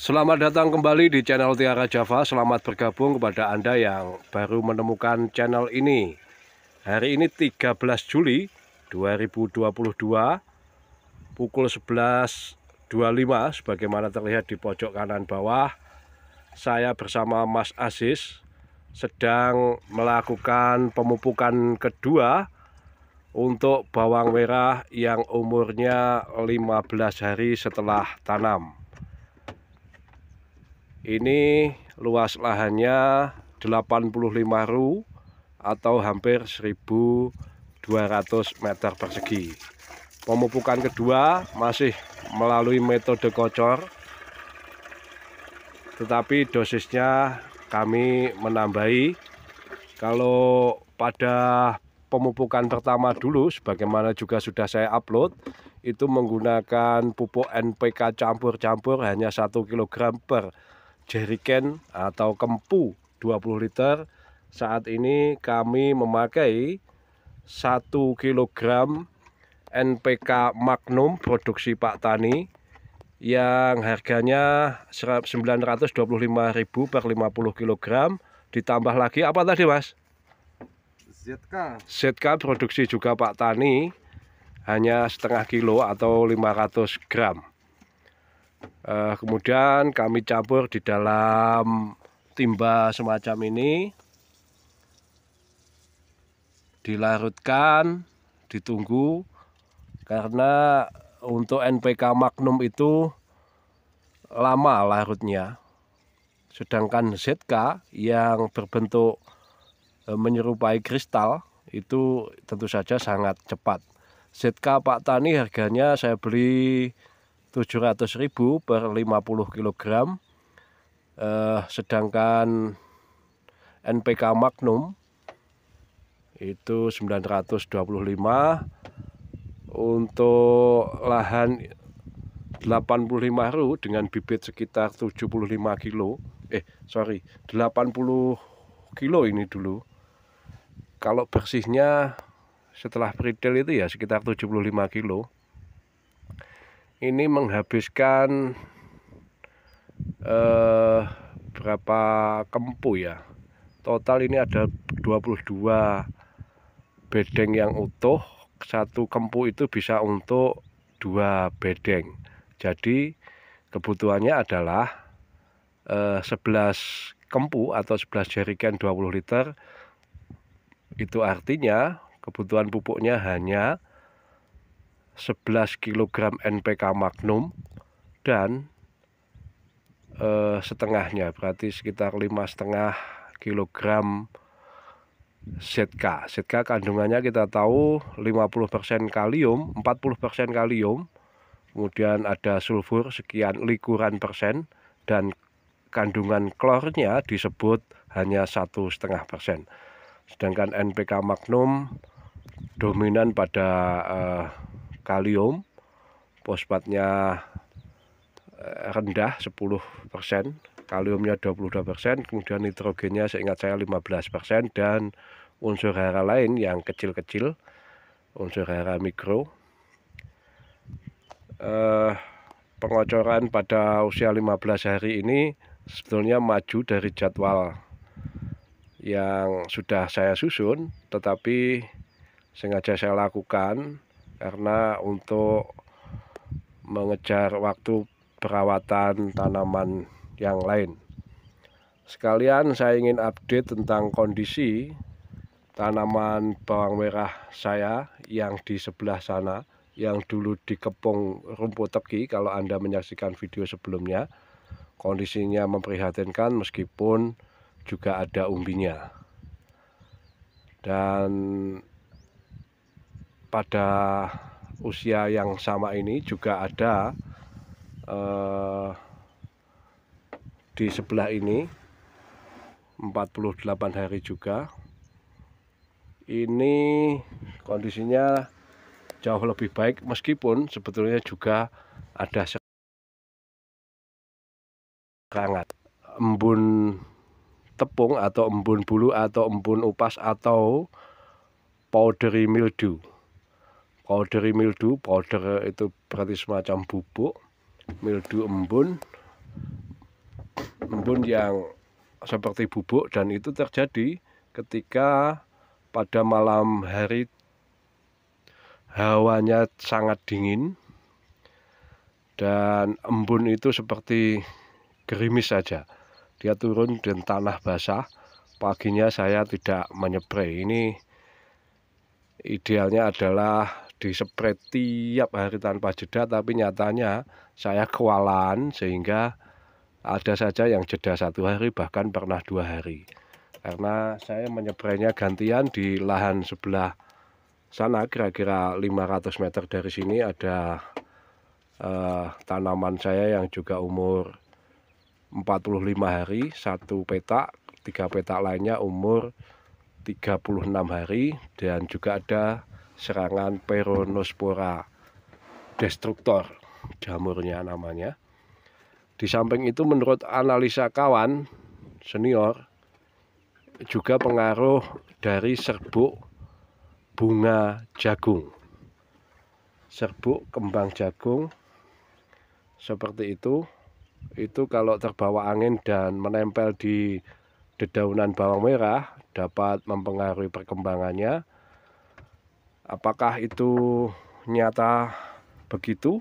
Selamat datang kembali di channel Tiara Java. Selamat bergabung kepada Anda yang baru menemukan channel ini. Hari ini 13 Juli 2022 pukul 11.25 sebagaimana terlihat di pojok kanan bawah. Saya bersama Mas Aziz sedang melakukan pemupukan kedua untuk bawang merah yang umurnya 15 hari setelah tanam. Ini luas lahannya 85 ru atau hampir 1200 meter persegi. Pemupukan kedua masih melalui metode kocor. Tetapi dosisnya kami menambahi kalau pada pemupukan pertama dulu sebagaimana juga sudah saya upload itu menggunakan pupuk NPK campur-campur hanya 1 kg per jeriken atau kempu 20 liter saat ini kami memakai 1 kg NPK Magnum produksi Pak Tani yang harganya 925.000 per 50 kg ditambah lagi apa tadi Mas? ZK. ZK produksi juga Pak Tani hanya setengah kilo atau 500 gram. Uh, kemudian kami campur di dalam timba semacam ini. Dilarutkan, ditunggu karena untuk NPK Magnum itu lama larutnya. Sedangkan ZK yang berbentuk eh, menyerupai kristal itu tentu saja sangat cepat. ZK Pak Tani harganya saya beli 700.000 per 50 kg eh, sedangkan NPK Magnum itu 925 untuk lahan 85 ru dengan bibit sekitar 75 kilo eh sorry 80 kilo ini dulu kalau bersihnya setelah peritel itu ya sekitar 75 kilo ini menghabiskan eh, berapa kempu ya total ini ada 22 bedeng yang utuh satu kempu itu bisa untuk dua bedeng jadi kebutuhannya adalah eh, 11 kempu atau 11 jeriken 20 liter itu artinya kebutuhan pupuknya hanya 11 kg NPK Magnum dan eh, setengahnya berarti sekitar lima setengah kilogram ZK. ZK kandungannya kita tahu 50% kalium, 40% kalium, kemudian ada sulfur sekian likuran persen dan kandungan klornya disebut hanya satu setengah persen. Sedangkan NPK Magnum dominan pada eh, kalium fosfatnya eh, rendah 10% kaliumnya 22% kemudian nitrogennya seingat saya 15% dan unsur hara lain yang kecil-kecil unsur hara mikro eh, pengocoran pada usia 15 hari ini sebetulnya maju dari jadwal yang sudah saya susun tetapi sengaja saya lakukan karena untuk mengejar waktu perawatan tanaman yang lain. Sekalian saya ingin update tentang kondisi tanaman bawang merah saya yang di sebelah sana yang dulu dikepung rumput teki kalau Anda menyaksikan video sebelumnya. Kondisinya memprihatinkan meskipun juga ada umbinya. Dan pada usia yang sama ini juga ada eh, di sebelah ini 48 hari juga ini kondisinya jauh lebih baik meskipun sebetulnya juga ada serangat embun tepung atau embun bulu atau embun upas atau powdery mildew powdery mildew powder itu berarti semacam bubuk mildew embun embun yang seperti bubuk dan itu terjadi ketika pada malam hari hawanya sangat dingin dan embun itu seperti gerimis saja dia turun dan tanah basah paginya saya tidak menyepray ini idealnya adalah disepret tiap hari tanpa jeda tapi nyatanya saya kewalan sehingga ada saja yang jeda satu hari bahkan pernah dua hari karena saya menyebrainya gantian di lahan sebelah sana kira-kira 500 meter dari sini ada eh, tanaman saya yang juga umur 45 hari satu petak tiga petak lainnya umur 36 hari dan juga ada serangan Peronospora destruktor jamurnya namanya. Di samping itu menurut analisa kawan senior juga pengaruh dari serbuk bunga jagung. Serbuk kembang jagung seperti itu itu kalau terbawa angin dan menempel di dedaunan bawang merah dapat mempengaruhi perkembangannya apakah itu nyata begitu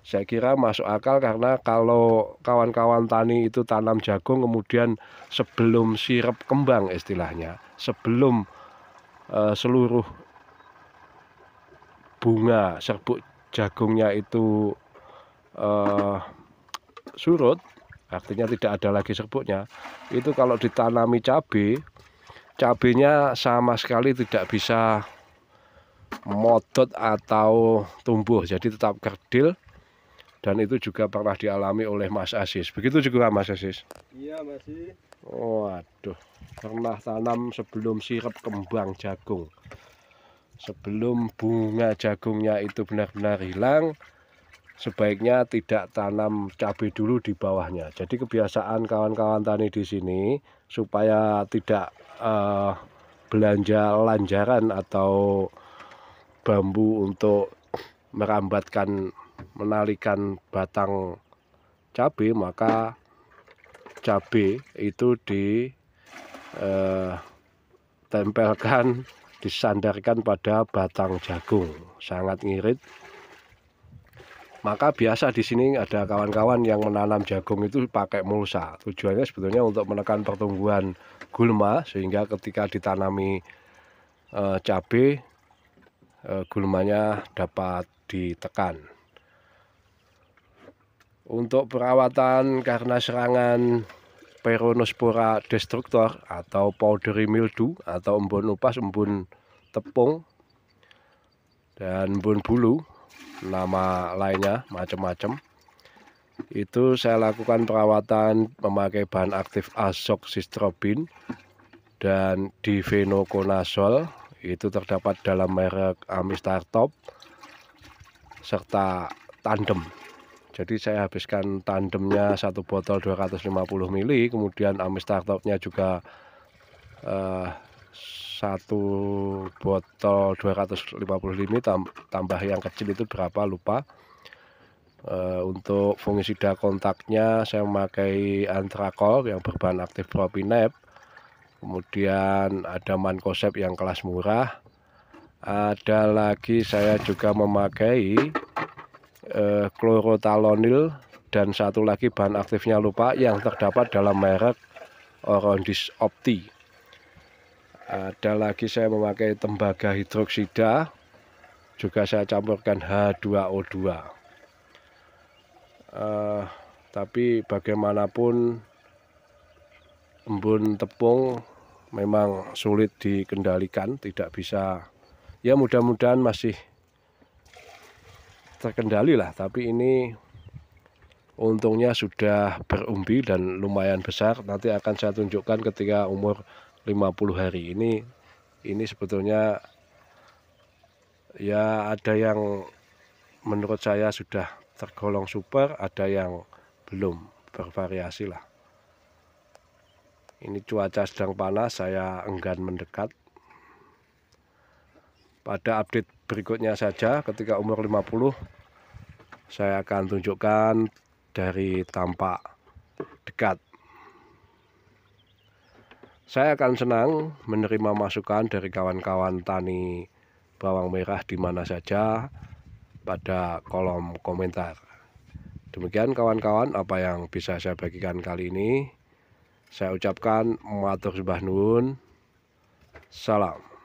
saya kira masuk akal karena kalau kawan-kawan tani itu tanam jagung kemudian sebelum sirup kembang istilahnya sebelum eh, seluruh bunga serbuk jagungnya itu e, surut artinya tidak ada lagi serbuknya itu kalau ditanami cabai cabainya sama sekali tidak bisa modot atau tumbuh jadi tetap kerdil dan itu juga pernah dialami oleh Mas Asis begitu juga Mas Asis iya masih waduh pernah tanam sebelum sirup kembang jagung sebelum bunga jagungnya itu benar-benar hilang sebaiknya tidak tanam cabai dulu di bawahnya jadi kebiasaan kawan-kawan tani di sini supaya tidak uh, belanja lanjaran atau bambu untuk merambatkan menalikan batang cabai maka cabai itu ditempelkan eh, disandarkan pada batang jagung sangat ngirit maka biasa di sini ada kawan-kawan yang menanam jagung itu pakai mulsa tujuannya sebetulnya untuk menekan pertumbuhan gulma sehingga ketika ditanami eh, cabai Eh, gulmanya dapat ditekan untuk perawatan karena serangan peronospora destruktor atau powdery mildew atau embun upas, embun tepung dan embun bulu nama lainnya macam-macam itu saya lakukan perawatan memakai bahan aktif azoxystrobin dan divenoconazole itu terdapat dalam merek Amistartop eh, Top serta tandem jadi saya habiskan tandemnya satu botol 250 ml kemudian amis eh, startupnya juga eh, satu botol 250 ml tambah yang kecil itu berapa lupa eh, untuk fungisida kontaknya saya memakai antrakol yang berbahan aktif propinep kemudian ada man konsep yang kelas murah ada lagi saya juga memakai eh, klorotalonil dan satu lagi bahan aktifnya lupa yang terdapat dalam merek Orondis Opti ada lagi saya memakai tembaga hidroksida juga saya campurkan H2O2 eh, tapi bagaimanapun embun tepung memang sulit dikendalikan, tidak bisa. Ya mudah-mudahan masih terkendali lah, tapi ini untungnya sudah berumbi dan lumayan besar. Nanti akan saya tunjukkan ketika umur 50 hari ini. Ini sebetulnya ya ada yang menurut saya sudah tergolong super, ada yang belum bervariasi lah. Ini cuaca sedang panas, saya enggan mendekat. Pada update berikutnya saja, ketika umur 50, saya akan tunjukkan dari tampak dekat. Saya akan senang menerima masukan dari kawan-kawan tani bawang merah di mana saja pada kolom komentar. Demikian kawan-kawan apa yang bisa saya bagikan kali ini. Saya ucapkan matur sembah nuwun. Salam.